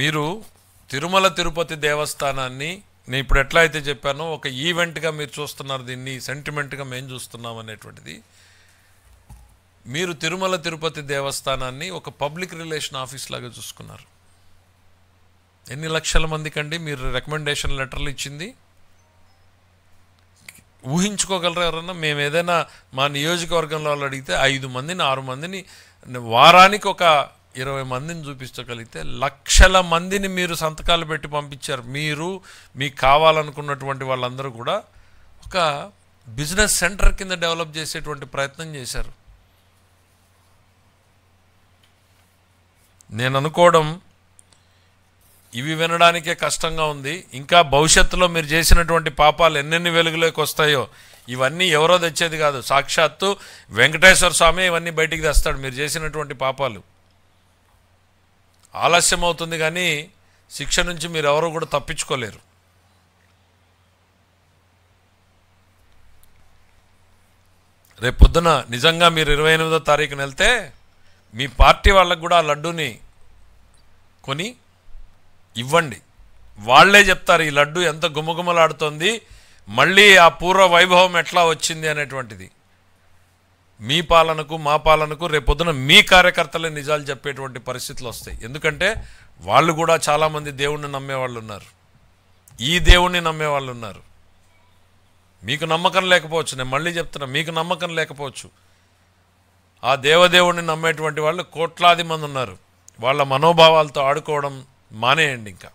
మీరు తిరుమల తిరుపతి దేవస్థానాన్ని నేను ఇప్పుడు ఎట్లా అయితే చెప్పానో ఒక ఈవెంట్గా మీరు చూస్తున్నారు దీన్ని సెంటిమెంట్గా మేము చూస్తున్నాం అనేటువంటిది మీరు తిరుమల తిరుపతి దేవస్థానాన్ని ఒక పబ్లిక్ రిలేషన్ ఆఫీస్ లాగా చూసుకున్నారు ఎన్ని లక్షల మందికండి మీరు రికమెండేషన్ లెటర్లు ఇచ్చింది ఊహించుకోగలరా ఎవరన్నా మేము ఏదైనా మా నియోజకవర్గంలో వాళ్ళు అడిగితే ఐదు మందిని ఆరు మందిని వారానికి ఒక ఇరవై మందిని చూపించగలిగితే లక్షల మందిని మీరు సంతకాలు పెట్టి పంపించారు మీరు మీకు కావాలనుకున్నటువంటి వాళ్ళందరూ కూడా ఒక బిజినెస్ సెంటర్ కింద డెవలప్ చేసేటువంటి ప్రయత్నం చేశారు నేను అనుకోవడం ఇవి వినడానికే కష్టంగా ఉంది ఇంకా భవిష్యత్తులో మీరు చేసినటువంటి పాపాలు ఎన్నెన్ని వెలుగులోకి వస్తాయో ఇవన్నీ ఎవరో తెచ్చేది కాదు సాక్షాత్తు వెంకటేశ్వర స్వామి ఇవన్నీ బయటికి తెస్తాడు మీరు చేసినటువంటి పాపాలు ఆలస్యం అవుతుంది కానీ శిక్ష నుంచి మీరు ఎవరు కూడా తప్పించుకోలేరు రేపు పొద్దున నిజంగా మీరు ఇరవై ఎనిమిదో తారీఖున వెళ్తే మీ పార్టీ వాళ్ళకు కూడా ఆ లడ్డూని కొని ఇవ్వండి వాళ్లే చెప్తారు ఈ లడ్డు ఎంత గుమగుమలాడుతోంది మళ్ళీ ఆ పూర్వ వైభవం ఎట్లా వచ్చింది అనేటువంటిది మీ పాలనకు మా పాలనకు రేపొద్దున మీ కార్యకర్తలే నిజాలు చెప్పేటువంటి పరిస్థితులు వస్తాయి ఎందుకంటే వాళ్ళు కూడా చాలామంది దేవుణ్ణి నమ్మేవాళ్ళు ఉన్నారు ఈ దేవుణ్ణి నమ్మేవాళ్ళు ఉన్నారు మీకు నమ్మకం లేకపోవచ్చు నేను మళ్ళీ చెప్తున్నా మీకు నమ్మకం లేకపోవచ్చు ఆ దేవదేవుణ్ణి నమ్మేటువంటి వాళ్ళు కోట్లాది మంది ఉన్నారు వాళ్ళ మనోభావాలతో ఆడుకోవడం మానేయండి ఇంకా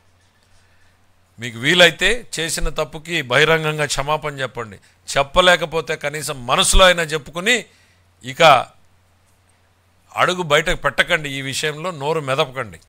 మీకు వీలైతే చేసిన తప్పుకి బహిరంగంగా క్షమాపణ చెప్పండి చెప్పలేకపోతే కనీసం మనసులో అయినా చెప్పుకుని ఇక అడుగు బయటకు పెట్టకండి ఈ విషయంలో నోరు మెదపకండి